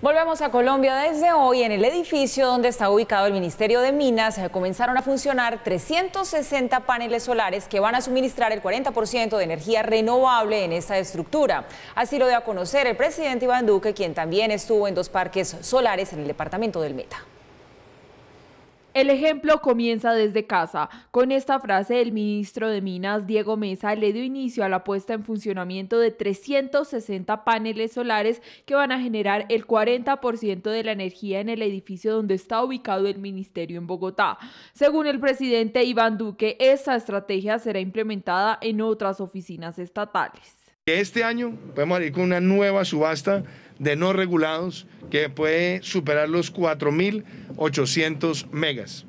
Volvemos a Colombia. Desde hoy, en el edificio donde está ubicado el Ministerio de Minas, eh, comenzaron a funcionar 360 paneles solares que van a suministrar el 40% de energía renovable en esta estructura. Así lo dio a conocer el presidente Iván Duque, quien también estuvo en dos parques solares en el departamento del Meta. El ejemplo comienza desde casa. Con esta frase, el ministro de Minas, Diego Mesa, le dio inicio a la puesta en funcionamiento de 360 paneles solares que van a generar el 40% de la energía en el edificio donde está ubicado el ministerio en Bogotá. Según el presidente Iván Duque, esta estrategia será implementada en otras oficinas estatales. Este año podemos abrir con una nueva subasta de no regulados que puede superar los 4.800 megas.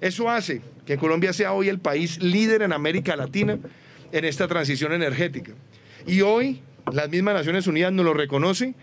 Eso hace que Colombia sea hoy el país líder en América Latina en esta transición energética. Y hoy las mismas Naciones Unidas nos lo reconoce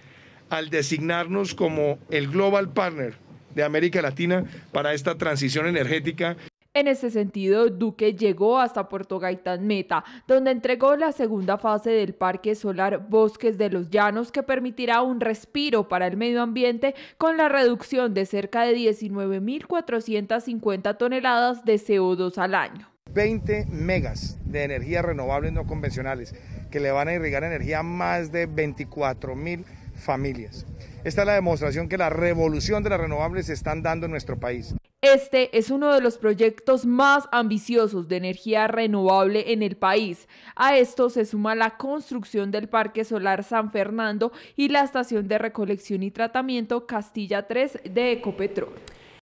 al designarnos como el Global Partner de América Latina para esta transición energética. En ese sentido, Duque llegó hasta Puerto Gaitán Meta, donde entregó la segunda fase del Parque Solar Bosques de los Llanos, que permitirá un respiro para el medio ambiente con la reducción de cerca de 19.450 toneladas de CO2 al año. 20 megas de energías renovables no convencionales que le van a irrigar energía a más de 24.000 mil familias. Esta es la demostración que la revolución de las renovables se están dando en nuestro país. Este es uno de los proyectos más ambiciosos de energía renovable en el país. A esto se suma la construcción del Parque Solar San Fernando y la estación de recolección y tratamiento Castilla 3 de Ecopetrol.